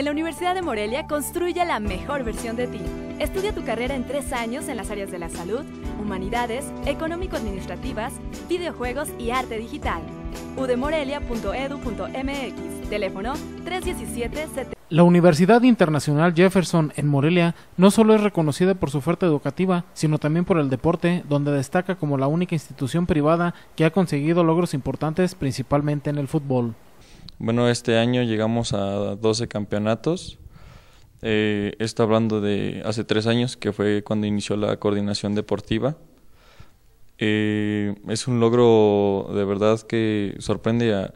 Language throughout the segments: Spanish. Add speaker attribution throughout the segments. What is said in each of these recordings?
Speaker 1: En la Universidad de Morelia construye la mejor versión de ti. Estudia tu carrera en tres años en las áreas de la salud, humanidades, económico-administrativas, videojuegos y arte digital. udemorelia.edu.mx Teléfono 317 la Universidad Internacional Jefferson en Morelia no solo es reconocida por su oferta educativa, sino también por el deporte, donde destaca como la única institución privada que ha conseguido logros importantes principalmente en el fútbol.
Speaker 2: Bueno, este año llegamos a 12 campeonatos. Eh, está hablando de hace tres años, que fue cuando inició la coordinación deportiva. Eh, es un logro de verdad que sorprende a,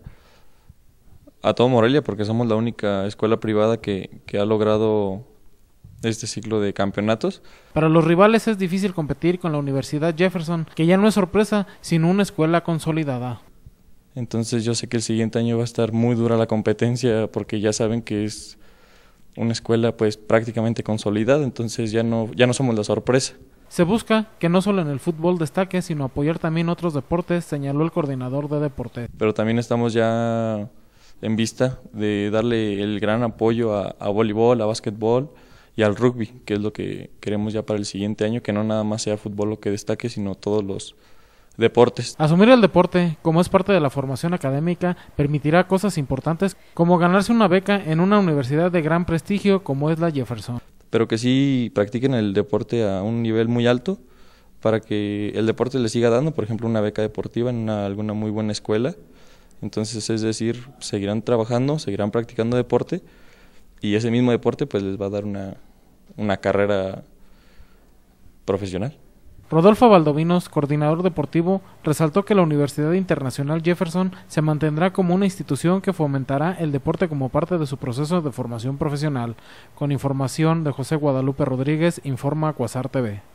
Speaker 2: a todo Morelia, porque somos la única escuela privada que ha logrado este ciclo de campeonatos. Para los
Speaker 1: rivales es difícil competir con la Universidad Jefferson, que ya no es sorpresa, sino una escuela consolidada.
Speaker 2: Entonces yo sé que el siguiente año va a estar muy dura la competencia porque ya saben que es una escuela pues prácticamente consolidada, entonces ya no, ya no somos la sorpresa.
Speaker 1: Se busca que no solo en el fútbol destaque, sino apoyar también otros deportes, señaló el coordinador de deportes.
Speaker 2: Pero también estamos ya en vista de darle el gran apoyo a, a voleibol, a básquetbol y al rugby, que es lo que queremos ya para el siguiente año, que no nada más sea fútbol lo que destaque, sino todos los deportes. Asumir el deporte como es
Speaker 1: parte de la formación académica permitirá cosas importantes como ganarse una beca en una universidad de gran prestigio como es la Jefferson.
Speaker 2: Pero que sí practiquen el deporte a un nivel muy alto para que el deporte les siga dando, por ejemplo, una beca deportiva en alguna muy buena escuela. Entonces, es decir, seguirán trabajando, seguirán practicando deporte y ese mismo deporte pues les va a dar una carrera profesional.
Speaker 1: Rodolfo Valdovinos, coordinador deportivo, resaltó que la Universidad Internacional Jefferson se mantendrá como una institución que fomentará el deporte como parte de su proceso de formación profesional. Con información de José Guadalupe Rodríguez, informa Cuasar TV.